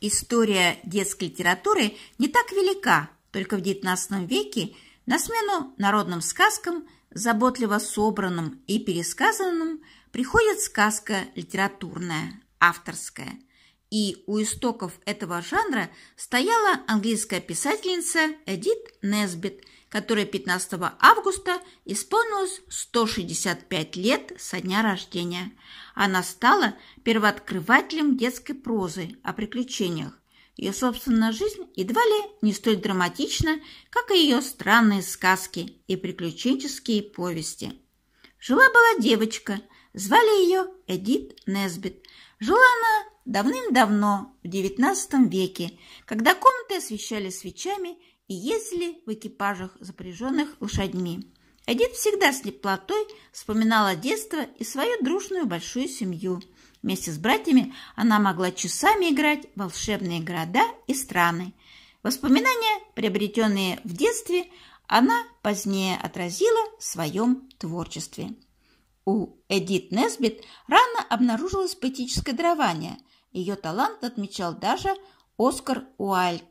История детской литературы не так велика, только в XIX веке на смену народным сказкам, заботливо собранным и пересказанным, приходит сказка литературная, авторская. И у истоков этого жанра стояла английская писательница Эдит Несбит, которая 15 августа исполнилось 165 лет со дня рождения. Она стала первооткрывателем детской прозы о приключениях. Ее собственная жизнь едва ли не столь драматична, как и ее странные сказки и приключенческие повести. Жила-была девочка, звали ее Эдит Несбит. Жила она давным-давно, в XIX веке, когда комнаты освещали свечами и ездили в экипажах, запряженных лошадьми. Эдит всегда с неплотой вспоминала детство и свою дружную большую семью. Вместе с братьями она могла часами играть в волшебные города и страны. Воспоминания, приобретенные в детстве, она позднее отразила в своем творчестве. У Эдит Несбит рано обнаружилось поэтическое дарование – ее талант отмечал даже Оскар Уайльд.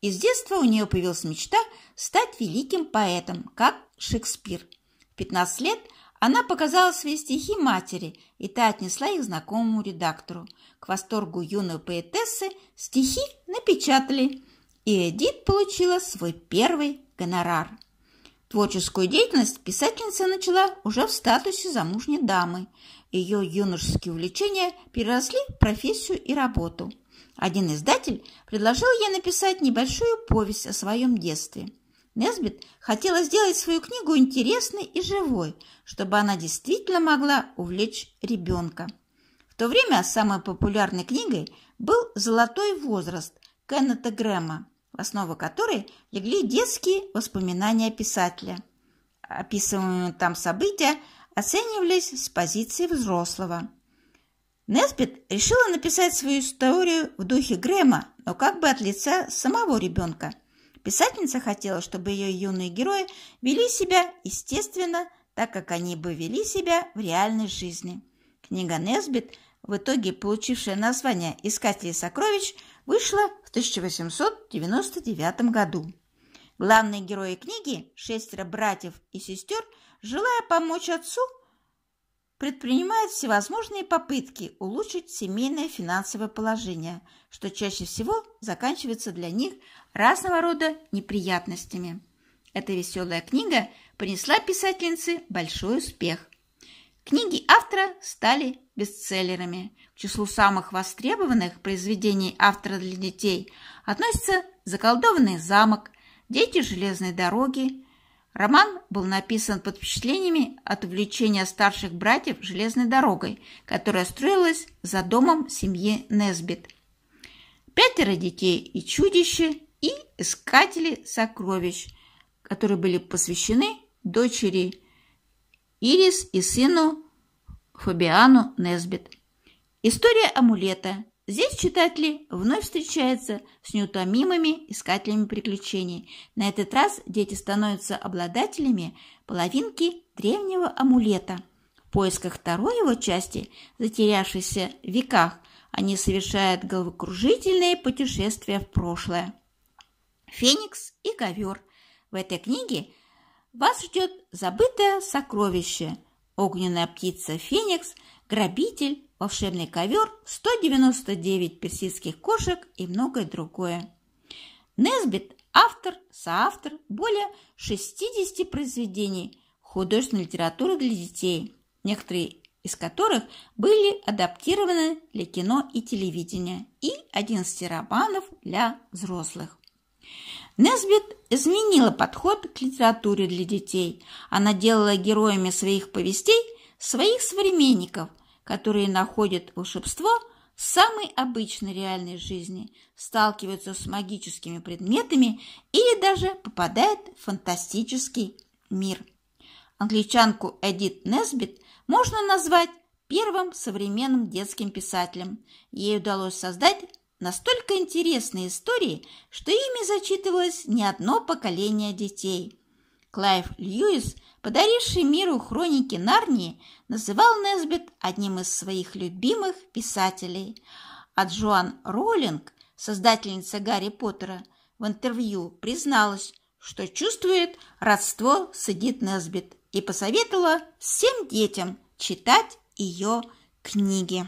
Из детства у нее появилась мечта стать великим поэтом, как Шекспир. В 15 лет она показала свои стихи матери, и та отнесла их знакомому редактору. К восторгу юной поэтессы стихи напечатали, и Эдит получила свой первый гонорар. Творческую деятельность писательница начала уже в статусе замужней дамы. Ее юношеские увлечения переросли в профессию и работу. Один издатель предложил ей написать небольшую повесть о своем детстве. Несбит хотела сделать свою книгу интересной и живой, чтобы она действительно могла увлечь ребенка. В то время самой популярной книгой был «Золотой возраст» Кеннета Грэма – в основу которой легли детские воспоминания писателя. Описываемые там события оценивались с позиции взрослого. Несбит решила написать свою историю в духе Грэма, но как бы от лица самого ребенка. Писательница хотела, чтобы ее юные герои вели себя естественно, так как они бы вели себя в реальной жизни. Книга Несбит, в итоге получившая название «Искатели сокровищ», вышла в 1899 году. Главные герои книги, шестеро братьев и сестер, желая помочь отцу, предпринимают всевозможные попытки улучшить семейное финансовое положение, что чаще всего заканчивается для них разного рода неприятностями. Эта веселая книга принесла писательнице большой успех. Книги автора стали бестселлерами. К числу самых востребованных произведений автора для детей относятся «Заколдованный замок», «Дети железной дороги». Роман был написан под впечатлениями от увлечения старших братьев железной дорогой, которая строилась за домом семьи Несбит. Пятеро детей и чудище, и искатели сокровищ, которые были посвящены дочери Ирис и сыну Фабиану Несбит. История амулета. Здесь читатели вновь встречаются с неутомимыми искателями приключений. На этот раз дети становятся обладателями половинки древнего амулета. В поисках второй его части, затерявшейся в веках, они совершают головокружительные путешествия в прошлое. Феникс и ковер. В этой книге вас ждет забытое сокровище. Огненная птица Феникс, грабитель, волшебный ковер, 199 персидских кошек и многое другое. Несбит – автор, соавтор более 60 произведений художественной литературы для детей, некоторые из которых были адаптированы для кино и телевидения, и 11 романов для взрослых. Несбит изменила подход к литературе для детей. Она делала героями своих повестей своих современников, которые находят волшебство в самой обычной реальной жизни, сталкиваются с магическими предметами или даже попадают в фантастический мир. Англичанку Эдит Несбит можно назвать первым современным детским писателем. Ей удалось создать Настолько интересные истории, что ими зачитывалось не одно поколение детей. Клайв Льюис, подаривший миру хроники Нарнии, называл Несбит одним из своих любимых писателей. А Джоан Роллинг, создательница Гарри Поттера, в интервью призналась, что чувствует родство с Эдит Несбит и посоветовала всем детям читать ее книги.